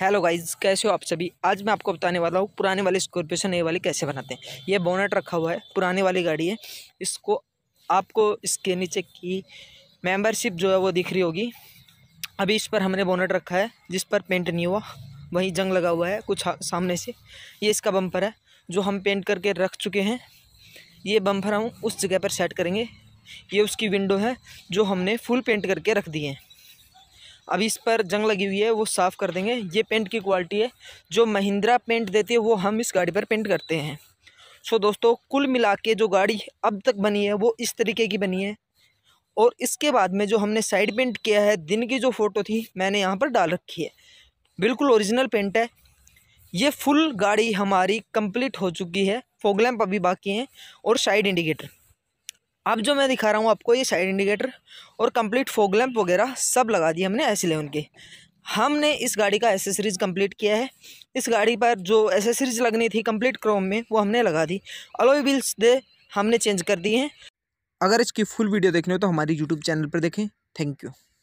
hello guys कैसे हो आप सभी आज मैं आपको बताने वाला हूँ पुराने वाले स्कॉर्पियो से नए वाले कैसे बनाते हैं ये बोनेट रखा हुआ है पुराने वाली गाड़ी है इसको आपको इसके नीचे की मेंबरशिप जो है वो दिख रही होगी अभी इस पर हमने बोनेट रखा है जिस पर पेंट नहीं हुआ वहीं जंग लगा हुआ है कुछ सामने से ये इसका बम्पर है जो हम पेंट करके रख चुके हैं ये बम्पर हम उस जगह पर सेट करेंगे ये उसकी विंडो है जो हमने फुल पेंट करके रख दिए हैं अभी इस पर जंग लगी हुई है वो साफ़ कर देंगे ये पेंट की क्वालिटी है जो महिंद्रा पेंट देती है वो हम इस गाड़ी पर पेंट करते हैं सो दोस्तों कुल मिला के जो गाड़ी अब तक बनी है वो इस तरीके की बनी है और इसके बाद में जो हमने साइड पेंट किया है दिन की जो फ़ोटो थी मैंने यहाँ पर डाल रखी है बिल्कुल ओरिजिनल पेंट है ये फुल गाड़ी हमारी कंप्लीट हो चुकी है फोगलैम्प अभी बाकी हैं और साइड इंडिकेटर अब जो मैं दिखा रहा हूँ आपको ये साइड इंडिकेटर और कंप्लीट फोग लैम्प वगैरह सब लगा दिए हमने एस इलेवन के हमने इस गाड़ी का एसेसरीज कंप्लीट किया है इस गाड़ी पर जो एसेसरीज लगनी थी कंप्लीट क्रोम में वो हमने लगा दी अलॉय व्हील्स दे हमने चेंज कर दिए हैं अगर इसकी फुल वीडियो देखनी हो तो हमारी यूट्यूब चैनल पर देखें थैंक यू